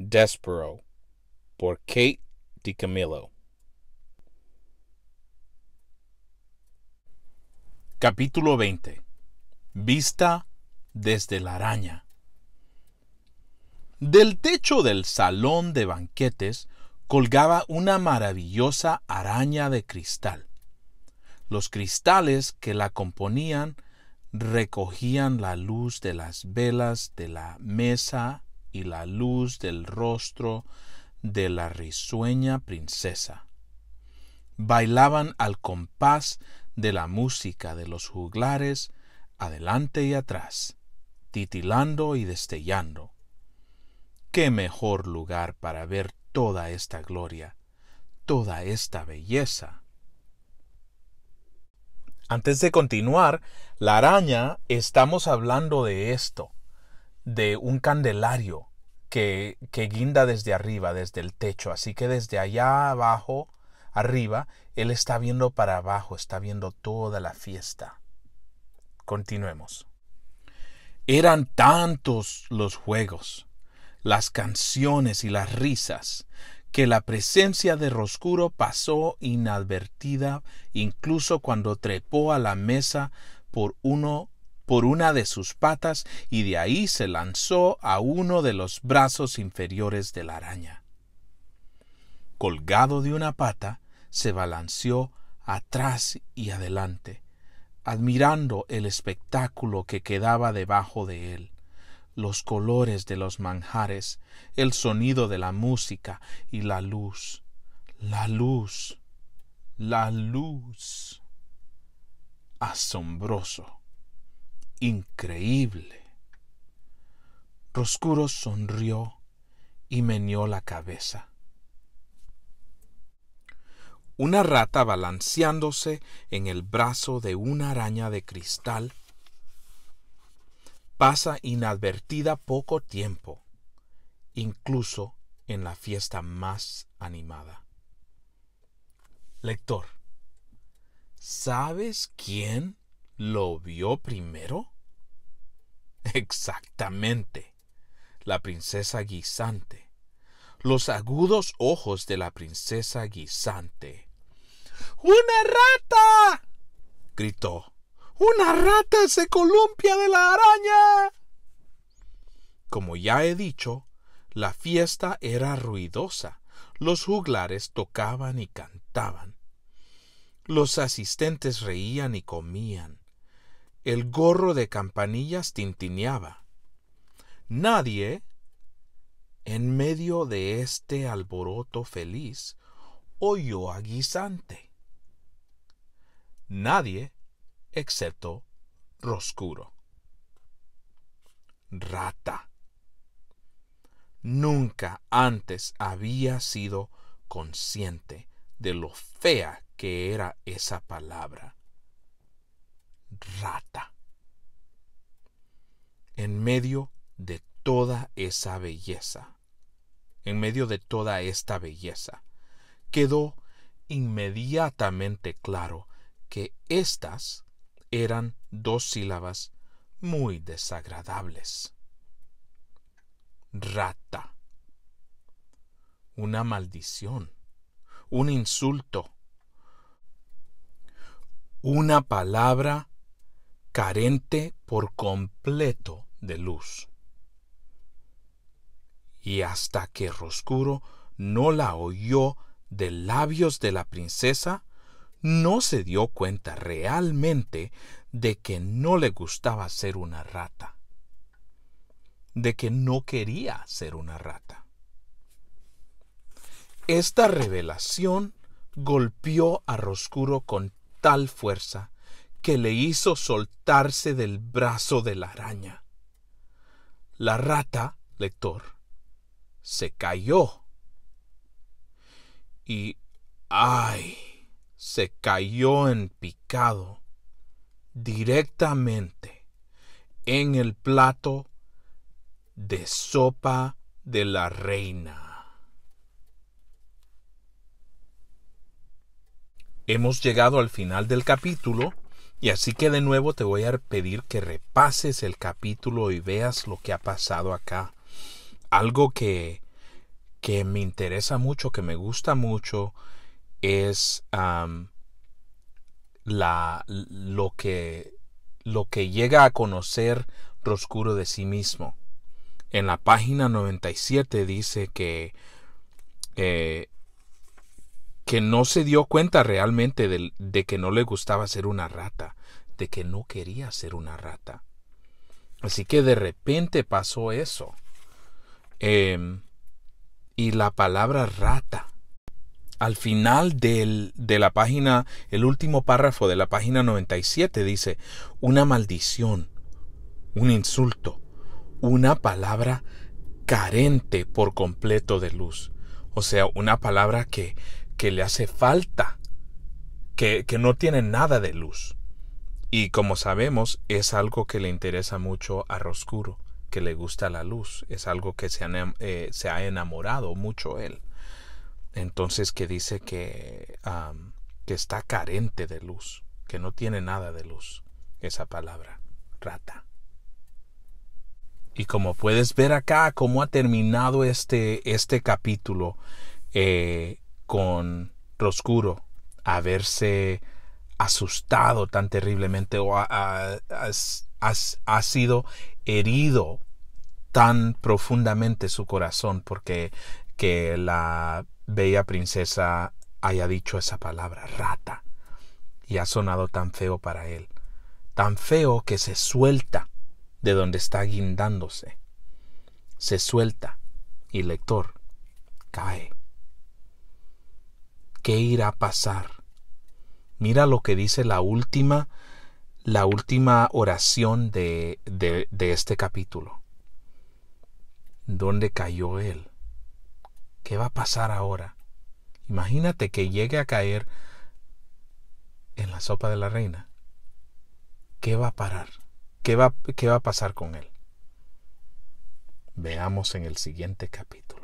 Despero por Kate DiCamillo. Capítulo 20. Vista desde la araña. Del techo del salón de banquetes colgaba una maravillosa araña de cristal. Los cristales que la componían recogían la luz de las velas de la mesa la luz del rostro de la risueña princesa. Bailaban al compás de la música de los juglares adelante y atrás, titilando y destellando. Qué mejor lugar para ver toda esta gloria, toda esta belleza. Antes de continuar, la araña, estamos hablando de esto, de un candelario, que, guinda desde arriba, desde el techo. Así que desde allá abajo, arriba, Él está viendo para abajo, está viendo toda la fiesta. Continuemos. Eran tantos los juegos, las canciones y las risas, que la presencia de Roscuro pasó inadvertida incluso cuando trepó a la mesa por uno por una de sus patas y de ahí se lanzó a uno de los brazos inferiores de la araña. Colgado de una pata, se balanceó atrás y adelante, admirando el espectáculo que quedaba debajo de él los colores de los manjares, el sonido de la música y la luz, la luz, la luz. Asombroso increíble. Roscuro sonrió y meneó la cabeza. Una rata balanceándose en el brazo de una araña de cristal pasa inadvertida poco tiempo, incluso en la fiesta más animada. Lector, ¿sabes quién lo vio primero? Exactamente, la princesa guisante. Los agudos ojos de la princesa guisante. ¡Una rata! gritó. ¡Una rata se columpia de la araña! Como ya he dicho, la fiesta era ruidosa. Los juglares tocaban y cantaban. Los asistentes reían y comían. El gorro de campanillas tintineaba. Nadie, en medio de este alboroto feliz, oyó a Guisante. Nadie, excepto Roscuro. Rata. Nunca antes había sido consciente de lo fea que era esa palabra rata. En medio de toda esa belleza, en medio de toda esta belleza, quedó inmediatamente claro que estas eran dos sílabas muy desagradables. Rata. Una maldición. Un insulto. Una palabra carente por completo de luz. Y hasta que Roscuro no la oyó de labios de la princesa, no se dio cuenta realmente de que no le gustaba ser una rata, de que no quería ser una rata. Esta revelación golpeó a Roscuro con tal fuerza que le hizo soltarse del brazo de la araña. La rata, lector, se cayó. Y, ay, se cayó en picado, directamente en el plato de sopa de la reina. Hemos llegado al final del capítulo y así que de nuevo te voy a pedir que repases el capítulo y veas lo que ha pasado acá. Algo que, que me interesa mucho, que me gusta mucho, es la, lo, que, lo que llega a conocer Roscuro de sí mismo. En la página 97 dice que eh, que no se dio cuenta realmente de, que no le gustaba ser una rata, de que no quería ser una rata. Así que de repente pasó eso. Em, y la palabra rata. Al final del, de la página, el último párrafo de la página 97 dice, una maldición, un insulto, una palabra carente por completo de luz. O sea, una palabra que que le hace falta, que, no tiene nada de luz. Y como sabemos, es algo que le interesa mucho a Roscuro, que le gusta la luz, es algo que se, eh, se ha enamorado mucho él. Entonces que dice que, que está carente de luz, que no tiene nada de luz, esa palabra, rata. Y como puedes ver acá, cómo ha terminado este, este capítulo, eh, con Roscuro haberse asustado tan terriblemente o ha, sido herido tan profundamente su corazón porque que la bella princesa haya dicho esa palabra rata y ha sonado tan feo para él, tan feo que se suelta de donde está guindándose, se suelta y lector cae qué irá a pasar. Mira lo que dice la última, la última oración de, este capítulo. ¿Dónde cayó él? ¿Qué va a pasar ahora? Imagínate que llegue a caer en la sopa de la reina. ¿Qué va a parar? va, qué va a pasar con él? Veamos en el siguiente capítulo.